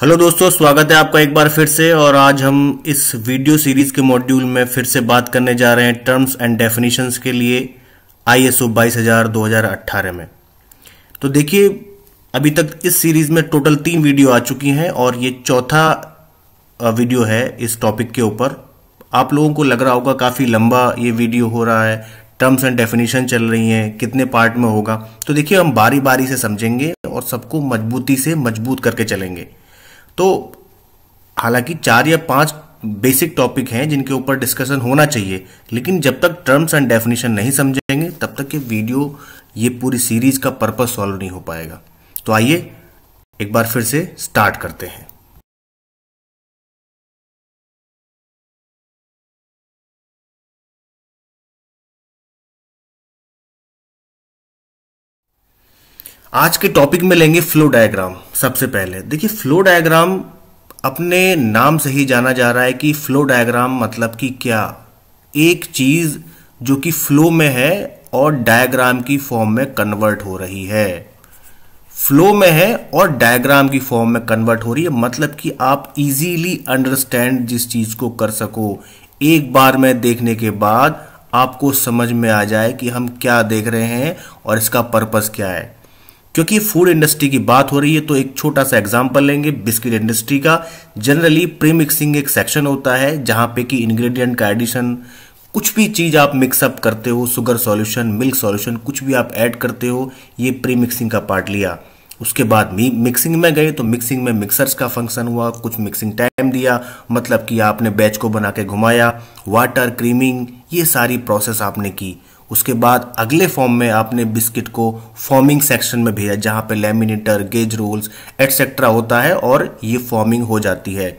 hello दोस्तों स्वागत है आपका एक बार फिर से और आज हम इस वीडियो सीरीज के मॉड्यूल में फिर से बात करने जा रहे हैं टर्म्स एंड डेफिनेशंस के लिए आई एस ओ बाईस हजार दो हजार अट्ठारह में तो देखिए अभी तक इस सीरीज में टोटल तीन वीडियो आ चुकी हैं और ये चौथा वीडियो है इस टॉपिक के ऊपर आप लोगों को लग रहा होगा काफ़ी लंबा ये वीडियो हो रहा है टर्म्स एंड डेफिनेशन चल रही हैं कितने पार्ट में होगा तो देखिए हम बारी बारी से समझेंगे और सबको मजबूती से मजबूत करके चलेंगे तो हालांकि चार या पांच बेसिक टॉपिक हैं जिनके ऊपर डिस्कशन होना चाहिए लेकिन जब तक टर्म्स एंड डेफिनेशन नहीं समझेंगे तब तक ये वीडियो ये पूरी सीरीज का पर्पज सॉल्व नहीं हो पाएगा तो आइए एक बार फिर से स्टार्ट करते हैं आज के टॉपिक में लेंगे फ्लो डायग्राम सबसे पहले देखिए फ्लो डायग्राम अपने नाम से ही जाना जा रहा है कि फ्लो डायग्राम मतलब कि क्या एक चीज़ जो कि फ्लो में है और डायग्राम की फॉर्म में कन्वर्ट हो रही है फ्लो में है और डायग्राम की फॉर्म में कन्वर्ट हो रही है मतलब कि आप इजीली अंडरस्टैंड जिस चीज़ को कर सको एक बार में देखने के बाद आपको समझ में आ जाए कि हम क्या देख रहे हैं और इसका पर्पस क्या है क्योंकि फूड इंडस्ट्री की बात हो रही है तो एक छोटा सा एग्जाम्पल लेंगे बिस्किट इंडस्ट्री का जनरली प्री मिक्सिंग एक सेक्शन होता है जहाँ पे कि इंग्रेडिएंट का एडिशन कुछ भी चीज़ आप मिक्सअप करते हो सुगर सॉल्यूशन मिल्क सॉल्यूशन कुछ भी आप ऐड करते हो ये प्री मिक्सिंग का पार्ट लिया उसके बाद मिक्सिंग में गए तो मिक्सिंग में मिक्सर्स का फंक्शन हुआ कुछ मिक्सिंग टाइम दिया मतलब कि आपने बैच को बना के घुमाया वाटर क्रीमिंग ये सारी प्रोसेस आपने की उसके बाद अगले फॉर्म में आपने बिस्किट को फॉर्मिंग सेक्शन में भेजा जहाँ पे लेमिनेटर गेज रोल्स एट्सेट्रा होता है और ये फॉर्मिंग हो जाती है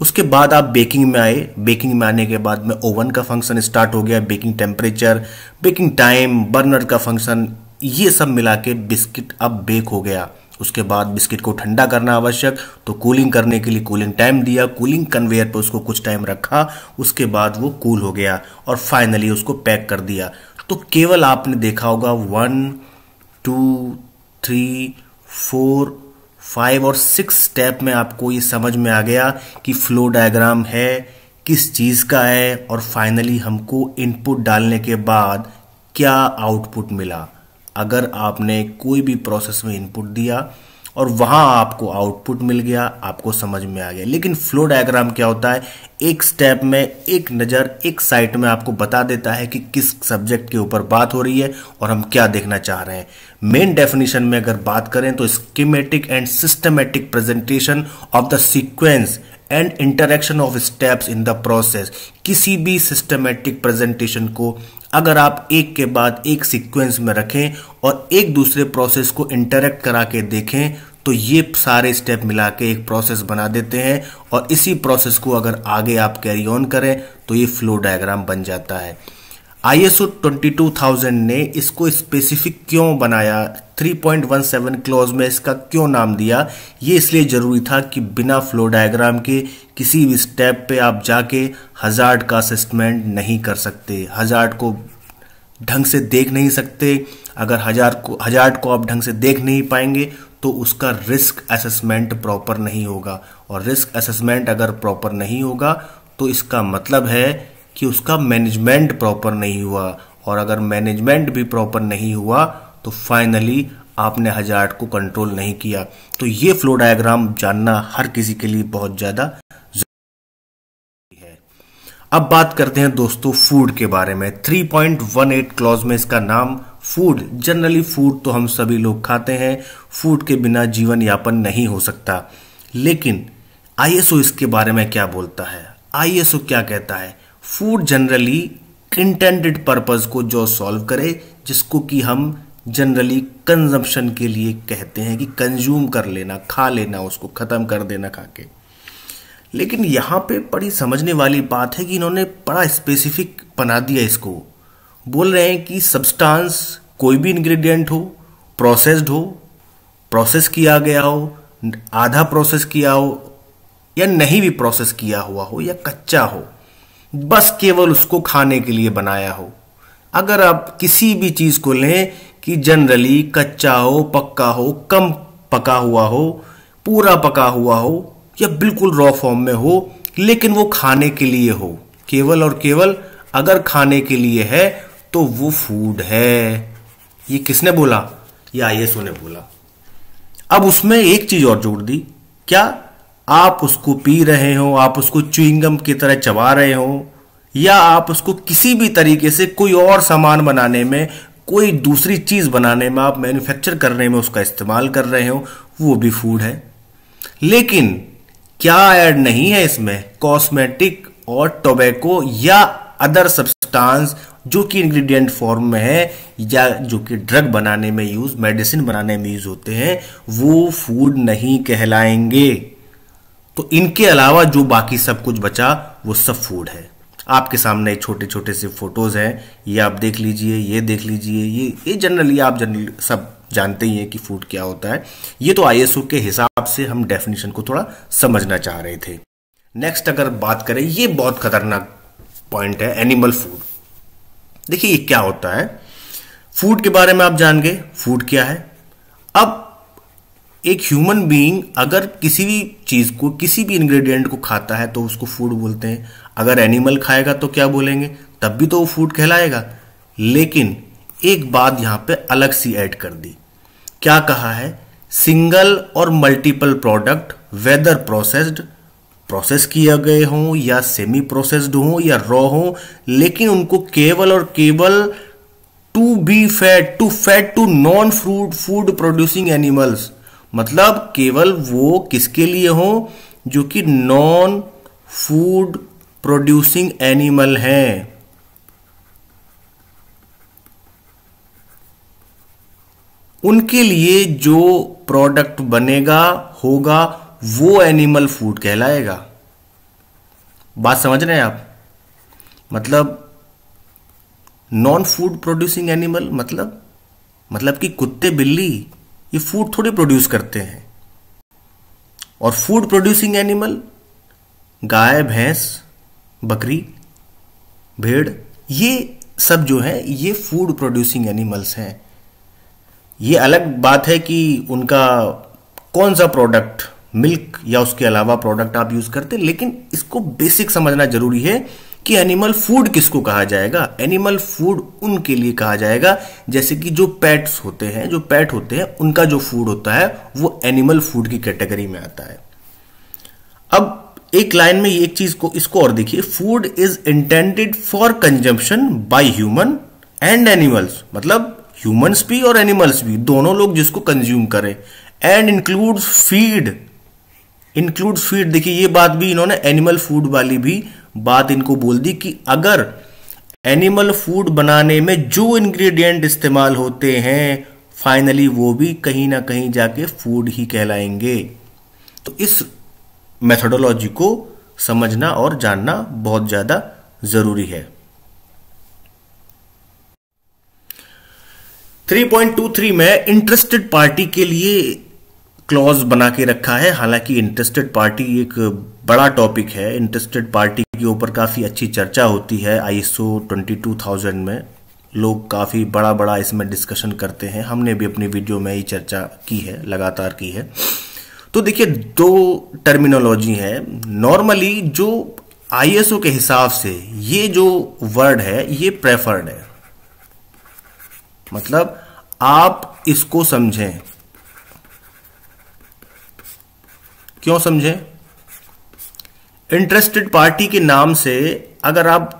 उसके बाद आप बेकिंग में आए बेकिंग में आने के बाद में ओवन का फंक्शन स्टार्ट हो गया baking temperature baking time burner का फंक्शन ये सब मिला के बिस्किट अब बेक हो गया उसके बाद बिस्किट को ठंडा करना आवश्यक तो कूलिंग करने के लिए कूलिंग टाइम दिया कूलिंग कन्वेयर पर उसको कुछ टाइम रखा उसके बाद वो कूल हो गया और फाइनली उसको पैक कर दिया तो केवल आपने देखा होगा one two three four five और सिक्स स्टेप में आपको ये समझ में आ गया कि फ्लो डायग्राम है किस चीज़ का है और फाइनली हमको इनपुट डालने के बाद क्या आउटपुट मिला अगर आपने कोई भी प्रोसेस में इनपुट दिया और वहां आपको आउटपुट मिल गया आपको समझ में आ गया लेकिन फ्लो डायग्राम क्या होता है एक स्टेप में एक नज़र एक साइट में आपको बता देता है कि किस सब्जेक्ट के ऊपर बात हो रही है और हम क्या देखना चाह रहे हैं मेन डेफिनेशन में अगर बात करें तो schematic and systematic presentation of the sequence and interaction of steps in the process किसी भी सिस्टमेटिक प्रेजेंटेशन को अगर आप एक के बाद एक सीक्वेंस में रखें और एक दूसरे प्रोसेस को इंटरेक्ट करा के देखें तो ये सारे स्टेप मिला के एक प्रोसेस बना देते हैं और इसी प्रोसेस को अगर आगे आप कैरी ऑन करें तो ये फ्लो डायग्राम बन जाता है आईएसओ 22000 ने इसको स्पेसिफिक क्यों बनाया 3.17 क्लॉज में इसका क्यों नाम दिया ये इसलिए ज़रूरी था कि बिना फ्लो डायग्राम के किसी भी स्टेप पे आप जाके हजार्ड का असेसमेंट नहीं कर सकते हजार्ड को ढंग से देख नहीं सकते अगर हजार को हजार्ड को आप ढंग से देख नहीं पाएंगे तो उसका रिस्क असेसमेंट प्रॉपर नहीं होगा और रिस्क असेसमेंट अगर प्रॉपर नहीं होगा तो इसका मतलब है कि उसका मैनेजमेंट प्रॉपर नहीं हुआ और अगर मैनेजमेंट भी प्रॉपर नहीं हुआ तो फाइनली आपने हजार्ड को कंट्रोल नहीं किया तो ये फ्लो डायग्राम जानना हर किसी के लिए बहुत ज़्यादा अब बात करते हैं दोस्तों फूड के बारे में 3.18 क्लॉज में इसका नाम फूड जनरली फूड तो हम सभी लोग खाते हैं फूड के बिना जीवन यापन नहीं हो सकता लेकिन आईएसओ इसके बारे में क्या बोलता है आईएसओ क्या कहता है फूड जनरली इंटेंडेड पर्पज को जो सॉल्व करे जिसको कि हम जनरली कंजम्पशन के लिए कहते हैं कि कंज्यूम कर लेना खा लेना उसको ख़त्म कर देना खा के लेकिन यहां पे बड़ी समझने वाली बात है कि इन्होंने बड़ा स्पेसिफिक बना दिया इसको बोल रहे हैं कि सब्सटेंस कोई भी इंग्रेडिएंट हो प्रोसेस्ड हो प्रोसेस किया गया हो आधा प्रोसेस किया हो या नहीं भी प्रोसेस किया हुआ हो या कच्चा हो बस केवल उसको खाने के लिए बनाया हो अगर आप किसी भी चीज़ को लें कि जनरली कच्चा हो पक्का हो कम पका हुआ हो पूरा पका हुआ हो या बिल्कुल रॉ फॉर्म में हो लेकिन वो खाने के लिए हो केवल और केवल अगर खाने के लिए है तो वो फूड है ये किसने बोला ये आईएसओ ने बोला अब उसमें एक चीज और जोड़ दी क्या आप उसको पी रहे हो आप उसको च्युइंगम की तरह चबा रहे हो या आप उसको किसी भी तरीके से कोई और सामान बनाने में कोई दूसरी चीज़ बनाने में आप मैन्युफैक्चर करने में उसका इस्तेमाल कर रहे हो वो भी फूड है लेकिन क्या ऐड नहीं है इसमें कॉस्मेटिक और टोबैको या अदर सब्सटेंस जो कि इंग्रेडिएंट फॉर्म में है या जो कि ड्रग बनाने में यूज मेडिसिन बनाने में यूज होते हैं वो फूड नहीं कहलाएंगे तो इनके अलावा जो बाकी सब कुछ बचा वो सब फूड है आपके सामने छोटे छोटे से फोटोज हैं ये आप देख लीजिए ये देख लीजिए ये ये जनरली आप जनरल सब जानते ही हैं कि फूड क्या होता है ये तो आईएसओ के हिसाब से हम डेफिनेशन को थोड़ा समझना चाह रहे थे नेक्स्ट अगर बात करें ये बहुत खतरनाक पॉइंट है एनिमल फूड देखिए ये क्या होता है फूड के बारे में आप जान गए फूड क्या है अब एक ह्यूमन बीइंग अगर किसी भी चीज़ को किसी भी इंग्रेडिएंट को खाता है तो उसको फूड बोलते हैं अगर एनिमल खाएगा तो क्या बोलेंगे तब भी तो वो फूड कहलाएगा लेकिन एक बात यहां पे अलग सी ऐड कर दी क्या कहा है सिंगल और multiple product whether processed process किए गए हों या सेमी प्रोसेस्ड हों या रॉ हों लेकिन उनको केवल और केवल to be fed to fed to non fruit food producing animals मतलब केवल वो किसके लिए हों जो कि नॉन फूड प्रोड्यूसिंग एनिमल हैं उनके लिए जो प्रोडक्ट बनेगा होगा वो एनिमल फूड कहलाएगा बात समझ रहे हैं आप मतलब नॉन फूड प्रोड्यूसिंग एनिमल मतलब मतलब कि कुत्ते बिल्ली ये फूड थोड़ी प्रोड्यूस करते हैं और फूड प्रोड्यूसिंग एनिमल गाय भैंस बकरी भेड़ ये सब जो है ये फूड प्रोड्यूसिंग एनिमल्स हैं ये अलग बात है कि उनका कौन सा प्रोडक्ट मिल्क या उसके अलावा प्रोडक्ट आप यूज करते हैं लेकिन इसको बेसिक समझना जरूरी है कि एनिमल फूड किसको कहा जाएगा एनिमल फूड उनके लिए कहा जाएगा जैसे कि जो पेट्स होते हैं जो पेट होते हैं उनका जो फूड होता है वो एनिमल फूड की कैटेगरी में आता है अब एक लाइन में एक चीज को इसको और देखिए food is intended for consumption by human and animals मतलब ह्यूमंस भी और एनिमल्स भी दोनों लोग जिसको कंज्यूम करें and includes feed include feed देखिए ये बात भी इन्होंने एनिमल फूड वाली भी बात इनको बोल दी कि अगर एनिमल फूड बनाने में जो इंग्रेडिएंट इस्तेमाल होते हैं फाइनली वो भी कहीं ना कहीं जाके फूड ही कहलाएंगे तो इस मेथडोलॉजी को समझना और जानना बहुत ज़्यादा ज़रूरी है 3.23 में इंटरेस्टेड पार्टी के लिए क्लॉज बना के रखा है हालांकि इंटरेस्टेड पार्टी एक बड़ा टॉपिक है इंटरेस्टेड पार्टी के ऊपर काफ़ी अच्छी चर्चा होती है आई एस में लोग काफ़ी बड़ा बड़ा इसमें डिस्कशन करते हैं हमने भी अपनी वीडियो में ही चर्चा की है लगातार की है तो देखिए दो टर्मिनोलॉजी है नॉर्मली जो आईएसओ के हिसाब से ये जो वर्ड है ये प्रेफर्ड है मतलब आप इसको समझें क्यों समझे इंटरेस्टेड पार्टी के नाम से अगर आप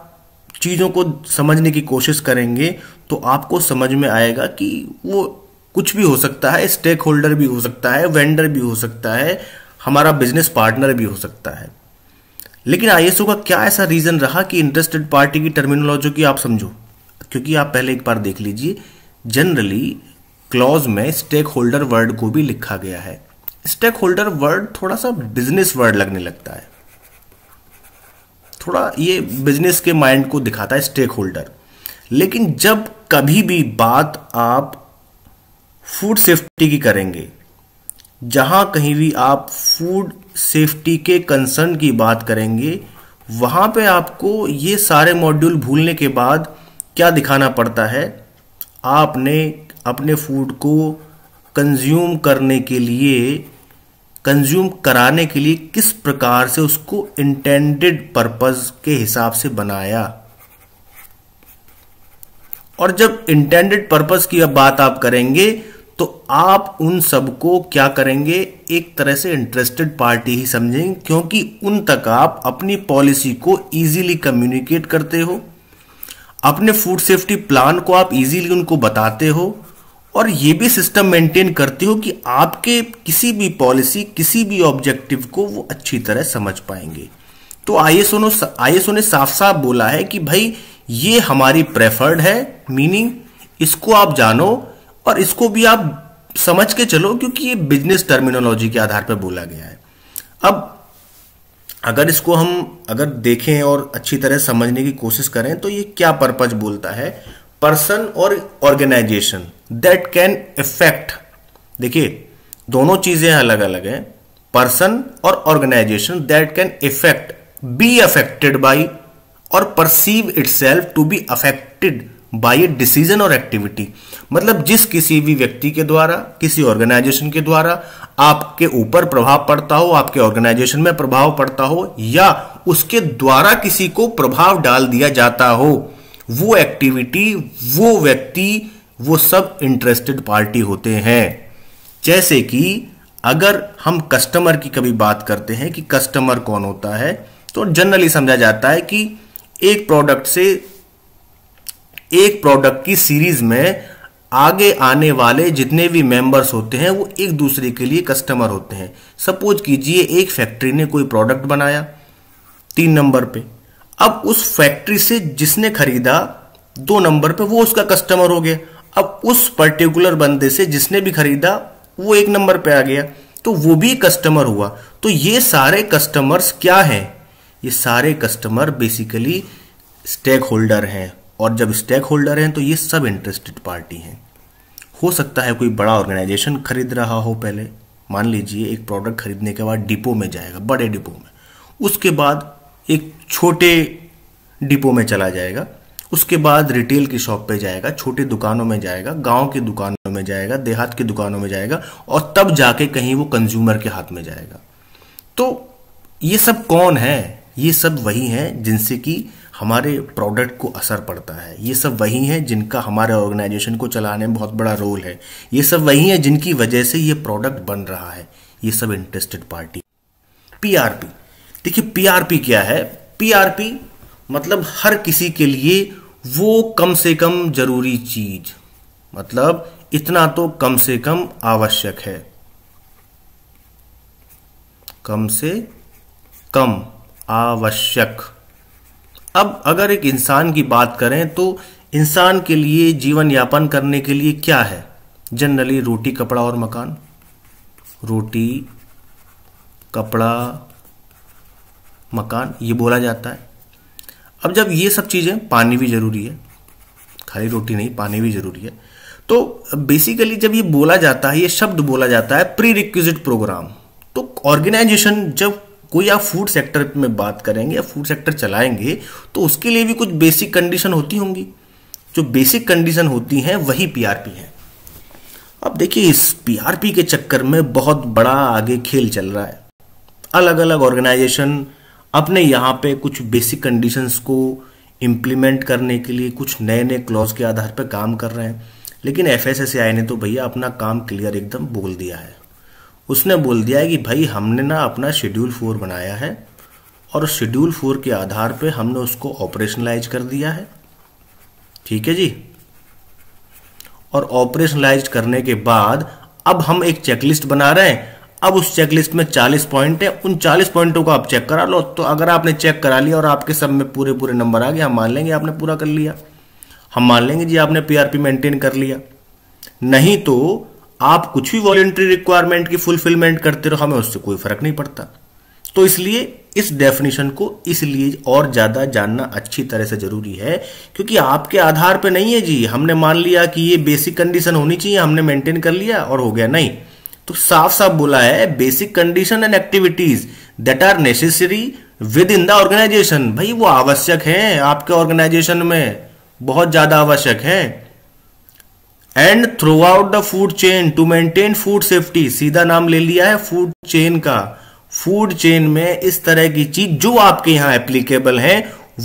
चीज़ों को समझने की कोशिश करेंगे तो आपको समझ में आएगा कि वो कुछ भी हो सकता है स्टेक होल्डर भी हो सकता है वेंडर भी हो सकता है हमारा बिजनेस पार्टनर भी हो सकता है लेकिन आईएसओ का क्या ऐसा रीज़न रहा कि इंटरेस्टेड पार्टी की टर्मिनोलॉजी की आप समझो क्योंकि आप पहले एक बार देख लीजिए जनरली क्लॉज में स्टेक होल्डर वर्ड को भी लिखा गया है स्टेक होल्डर वर्ड थोड़ा सा बिजनेस वर्ड लगने लगता है थोड़ा ये बिजनेस के माइंड को दिखाता है स्टेक होल्डर लेकिन जब कभी भी बात आप फूड सेफ्टी की करेंगे जहां कहीं भी आप फूड सेफ्टी के कंसर्न की बात करेंगे वहां पे आपको ये सारे मॉड्यूल भूलने के बाद क्या दिखाना पड़ता है आपने अपने फूड को कंज्यूम करने के लिए कंज्यूम कराने के लिए किस प्रकार से उसको इंटेंडेड पर्पज के हिसाब से बनाया और जब इंटेंडेड पर्पज की अब बात आप करेंगे तो आप उन सबको क्या करेंगे एक तरह से इंटरेस्टेड पार्टी ही समझेंगे क्योंकि उन तक आप अपनी पॉलिसी को इजीली कम्युनिकेट करते हो अपने फूड सेफ्टी प्लान को आप इजीली उनको बताते हो और ये भी सिस्टम मेंटेन करते हो कि आपके किसी भी पॉलिसी किसी भी ऑब्जेक्टिव को वो अच्छी तरह समझ पाएंगे तो आईएसओ ने आईएसओ ने साफ साफ बोला है कि भाई ये हमारी प्रेफर्ड है मीनिंग इसको आप जानो और इसको भी आप समझ के चलो क्योंकि ये बिजनेस टर्मिनोलॉजी के आधार पर बोला गया है अब अगर इसको हम अगर देखें और अच्छी तरह समझने की कोशिश करें तो ये क्या पर्पज बोलता है पर्सन और ऑर्गेनाइजेशन दैट कैन इफेक्ट देखिए दोनों चीजें अलग अलग हैं पर्सन और organisation that can affect be affected by और perceive itself to be affected by decision और एक्टिविटी मतलब जिस किसी भी व्यक्ति के द्वारा किसी ऑर्गेनाइजेशन के द्वारा आपके ऊपर प्रभाव पड़ता हो आपके ऑर्गेनाइजेशन में प्रभाव पड़ता हो या उसके द्वारा किसी को प्रभाव डाल दिया जाता हो वो एक्टिविटी वो व्यक्ति वो सब इंटरेस्टेड पार्टी होते हैं जैसे कि अगर हम कस्टमर की कभी बात करते हैं कि कस्टमर कौन होता है तो जनरली समझा जाता है कि एक प्रोडक्ट से एक प्रोडक्ट की सीरीज में आगे आने वाले जितने भी मेंबर्स होते हैं वो एक दूसरे के लिए कस्टमर होते हैं सपोज कीजिए एक फैक्ट्री ने कोई प्रोडक्ट बनाया तीन नंबर पे अब उस फैक्ट्री से जिसने खरीदा दो नंबर पे वो उसका कस्टमर हो गया अब उस पर्टिकुलर बंदे से जिसने भी खरीदा वो एक नंबर पे आ गया तो वो भी कस्टमर हुआ तो ये सारे कस्टमर्स क्या हैं ये सारे कस्टमर बेसिकली स्टेक होल्डर हैं और जब स्टेक होल्डर हैं तो ये सब इंटरेस्टेड पार्टी हैं हो सकता है कोई बड़ा ऑर्गेनाइजेशन खरीद रहा हो पहले मान लीजिए एक प्रोडक्ट खरीदने के बाद डिपो में जाएगा बड़े डिपो में उसके बाद एक छोटे डिपो में चला जाएगा उसके बाद रिटेल की शॉप पे जाएगा छोटे दुकानों में जाएगा गांव की दुकानों में जाएगा देहात की दुकानों में जाएगा और तब जाके कहीं वो कंज्यूमर के हाथ में जाएगा तो ये सब कौन है ये सब वही हैं जिनसे कि हमारे प्रोडक्ट को असर पड़ता है ये सब वही हैं जिनका हमारे ऑर्गेनाइजेशन को चलाने में बहुत बड़ा रोल है ये सब वही हैं जिनकी वजह से ये प्रोडक्ट बन रहा है ये सब इंटरेस्टेड पार्टी पीआरपी देखिए पीआरपी क्या है पीआरपी मतलब हर किसी के लिए वो कम से कम जरूरी चीज मतलब इतना तो कम से कम आवश्यक है कम से कम आवश्यक अब अगर एक इंसान की बात करें तो इंसान के लिए जीवन यापन करने के लिए क्या है जनरली रोटी कपड़ा और मकान रोटी कपड़ा मकान ये बोला जाता है अब जब ये सब चीज़ें पानी भी ज़रूरी है खाली रोटी नहीं पानी भी ज़रूरी है तो बेसिकली जब ये बोला जाता है ये शब्द बोला जाता है प्री रिक्विजिट प्रोग्राम तो ऑर्गेनाइजेशन जब कोई आप फूड सेक्टर में बात करेंगे या फूड सेक्टर चलाएंगे तो उसके लिए भी कुछ बेसिक कंडीशन होती होंगी जो बेसिक कंडीशन होती हैं वही पीआरपी है अब देखिए इस पीआरपी के चक्कर में बहुत बड़ा आगे खेल चल रहा है अलग अलग ऑर्गेनाइजेशन अपने यहाँ पे कुछ बेसिक कंडीशंस को इम्प्लीमेंट करने के लिए कुछ नए नए क्लॉज के आधार पर काम कर रहे हैं लेकिन एफ एस ने तो भैया अपना काम क्लियर एकदम बोल दिया है उसने बोल दिया है कि भाई हमने ना अपना शेड्यूल फोर बनाया है और शेड्यूल फोर के आधार पे हमने उसको ऑपरेशनलाइज कर दिया है ठीक है जी और ऑपरेशनलाइज करने के बाद अब हम एक चेकलिस्ट बना रहे हैं अब उस चेकलिस्ट में 40 पॉइंट है उन 40 पॉइंटों को आप चेक करा लो तो अगर आपने चेक करा लिया और आपके सब में पूरे पूरे नंबर आ गए हम मान लेंगे आपने पूरा कर लिया हम मान लेंगे जी आपने पीआरपी मेंटेन कर लिया नहीं तो आप कुछ भी वॉलेंट्री रिक्वायरमेंट की फुलफिलमेंट करते रहो हमें उससे कोई फर्क नहीं पड़ता तो इसलिए इस डेफिनेशन को इसलिए और ज़्यादा जानना अच्छी तरह से ज़रूरी है क्योंकि आपके आधार पर नहीं है जी हमने मान लिया कि ये बेसिक कंडीशन होनी चाहिए हमने मेंटेन कर लिया और हो गया नहीं तो साफ साफ बोला है basic condition and activities that are necessary within the organization भाई वो आवश्यक है आपके ऑर्गेनाइजेशन में बहुत ज्यादा आवश्यक है and throughout the food chain to maintain food safety सीधा नाम ले लिया है फूड चेन का फूड चेन में इस तरह की चीज जो आपके यहाँ एप्लीकेबल है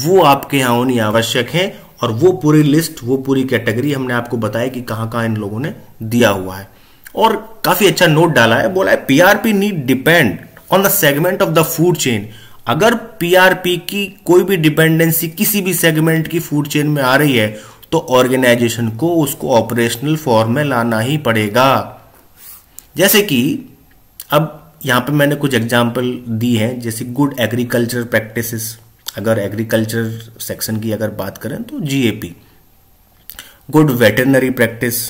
वो आपके यहाँ होनी आवश्यक है और वो पूरी लिस्ट वो पूरी कैटेगरी हमने आपको बताया कि कहां कहां इन लोगों ने दिया हुआ है और काफी अच्छा नोट डाला है बोला है PRP need depend on the segment of the food chain अगर पीआरपी की कोई भी डिपेंडेंसी किसी भी सेगमेंट की फूड चेन में आ रही है तो ऑर्गेनाइजेशन को उसको ऑपरेशनल फॉर्म में लाना ही पड़ेगा जैसे कि अब यहां पे मैंने कुछ एग्जाम्पल दी हैं जैसे गुड एग्रीकल्चर प्रैक्टिसेस अगर एग्रीकल्चर सेक्शन की अगर बात करें तो GAP good veterinary practice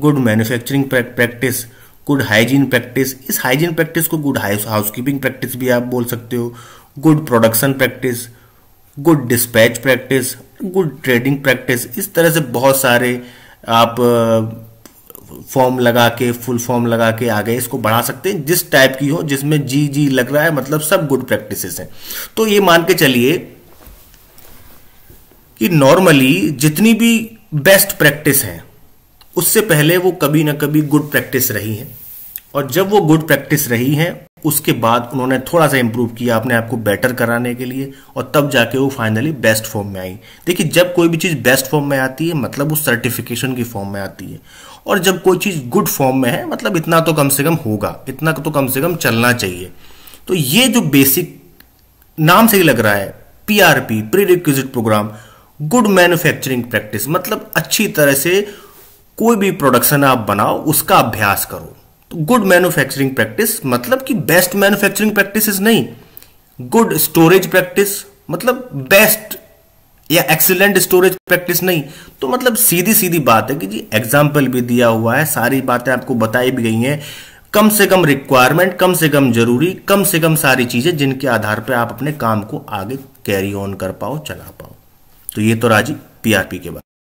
good manufacturing practice good hygiene practice इस हाइजीन प्रैक्टिस को गुड हाउस कीपिंग प्रैक्टिस भी आप बोल सकते हो good production practice good dispatch practice good trading practice इस तरह से बहुत सारे आप फॉर्म लगा के फुल फॉर्म लगा के आगे इसको बढ़ा सकते हैं जिस टाइप की हो जिसमें जी जी लग रहा है मतलब सब गुड प्रैक्टिसेस हैं तो ये मान के चलिए कि नॉर्मली जितनी भी बेस्ट प्रैक्टिस है उससे पहले वो कभी ना कभी गुड प्रैक्टिस रही हैं और जब वो गुड प्रैक्टिस रही हैं उसके बाद उन्होंने थोड़ा सा इंप्रूव किया अपने आप को बेटर कराने के लिए और तब जाके वो फाइनली बेस्ट फॉर्म में आई देखिए जब कोई भी चीज़ बेस्ट फॉर्म में आती है मतलब वो सर्टिफिकेशन की फॉर्म में आती है और जब कोई चीज़ गुड फॉर्म में है मतलब इतना तो कम से कम होगा इतना तो कम से कम चलना चाहिए तो ये जो बेसिक नाम से ही लग रहा है P R P prerequisite program good manufacturing practice मतलब अच्छी तरह से कोई भी प्रोडक्शन आप बनाओ उसका अभ्यास करो तो गुड मैन्युफैक्चरिंग प्रैक्टिस मतलब कि बेस्ट मैन्युफैक्चरिंग प्रैक्टिस नहीं गुड स्टोरेज प्रैक्टिस मतलब बेस्ट या एक्सीलेंट स्टोरेज प्रैक्टिस नहीं तो मतलब सीधी सीधी बात है कि जी एग्जाम्पल भी दिया हुआ है सारी बातें आपको बताई भी गई हैं कम से कम रिक्वायरमेंट कम से कम जरूरी कम से कम सारी चीजें जिनके आधार पर आप अपने काम को आगे कैरी ऑन कर पाओ चला पाओ तो ये तो राजी पीआरपी के बाद